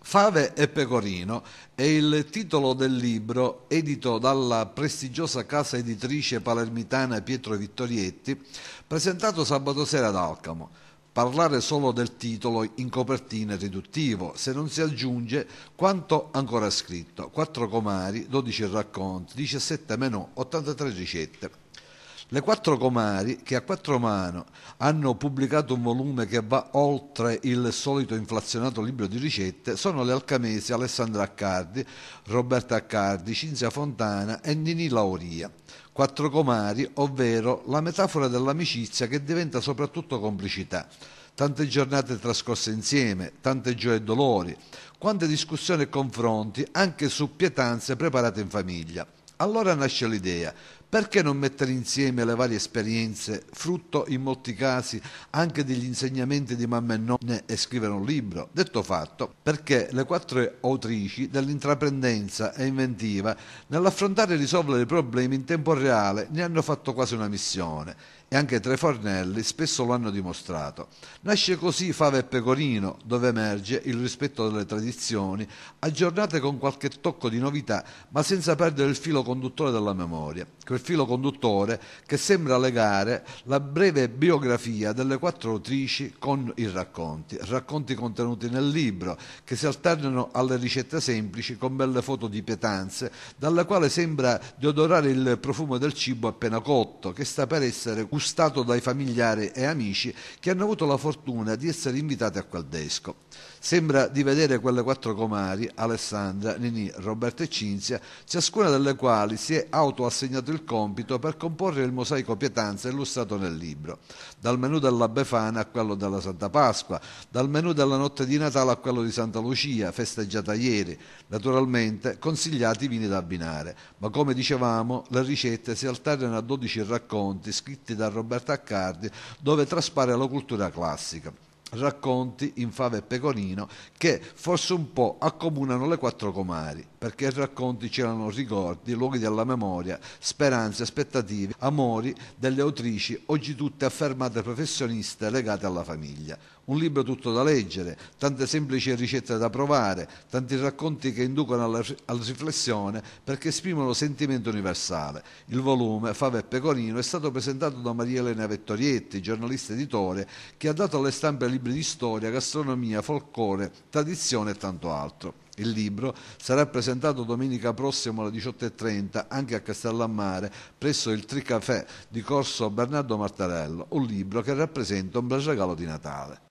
Fave e Pecorino è il titolo del libro edito dalla prestigiosa casa editrice palermitana Pietro Vittorietti, presentato sabato sera ad Alcamo. Parlare solo del titolo in copertina è riduttivo, se non si aggiunge quanto ancora scritto: 4 comari, 12 racconti, 17 menù, 83 ricette. Le quattro comari, che a quattro mano hanno pubblicato un volume che va oltre il solito inflazionato libro di ricette, sono le alcamesi Alessandra Accardi, Roberta Accardi, Cinzia Fontana e Nini Lauria. Quattro comari, ovvero la metafora dell'amicizia che diventa soprattutto complicità tante giornate trascorse insieme, tante gioie e dolori, quante discussioni e confronti anche su pietanze preparate in famiglia. Allora nasce l'idea, perché non mettere insieme le varie esperienze, frutto in molti casi anche degli insegnamenti di mamma e nonne e scrivere un libro? Detto fatto, perché le quattro autrici dell'intraprendenza e inventiva nell'affrontare e risolvere i problemi in tempo reale ne hanno fatto quasi una missione e anche tre fornelli spesso lo hanno dimostrato. Nasce così Fave e Pecorino, dove emerge il rispetto delle tradizioni, aggiornate con qualche tocco di novità, ma senza perdere il filo conduttore della memoria per filo conduttore che sembra legare la breve biografia delle quattro autrici con i racconti, racconti contenuti nel libro che si alternano alle ricette semplici con belle foto di pietanze, dalla quale sembra di odorare il profumo del cibo appena cotto, che sta per essere gustato dai familiari e amici che hanno avuto la fortuna di essere invitati a quel desco. Sembra di vedere quelle quattro comari, Alessandra, Ninì, Roberto e Cinzia, ciascuna delle quali si è autoassegnato il compito per comporre il mosaico pietanza illustrato nel libro, dal menù della Befana a quello della Santa Pasqua, dal menù della notte di Natale a quello di Santa Lucia, festeggiata ieri, naturalmente consigliati i vini da abbinare, ma come dicevamo le ricette si alternano a 12 racconti scritti da Roberto Accardi dove traspare la cultura classica racconti in fave e pecorino che forse un po' accomunano le quattro comari perché i racconti c'erano ricordi, luoghi della memoria, speranze, aspettative, amori delle autrici, oggi tutte affermate professioniste legate alla famiglia. Un libro tutto da leggere, tante semplici ricette da provare, tanti racconti che inducono alla, alla riflessione perché esprimono sentimento universale. Il volume, Fave e Pecorino, è stato presentato da Maria Elena Vettorietti, giornalista editore, che ha dato alle stampe libri di storia, gastronomia, folklore, tradizione e tanto altro. Il libro sarà presentato domenica prossima alle 18.30 anche a Castellammare presso il Tricafè di Corso Bernardo Martarello, un libro che rappresenta un bel regalo di Natale.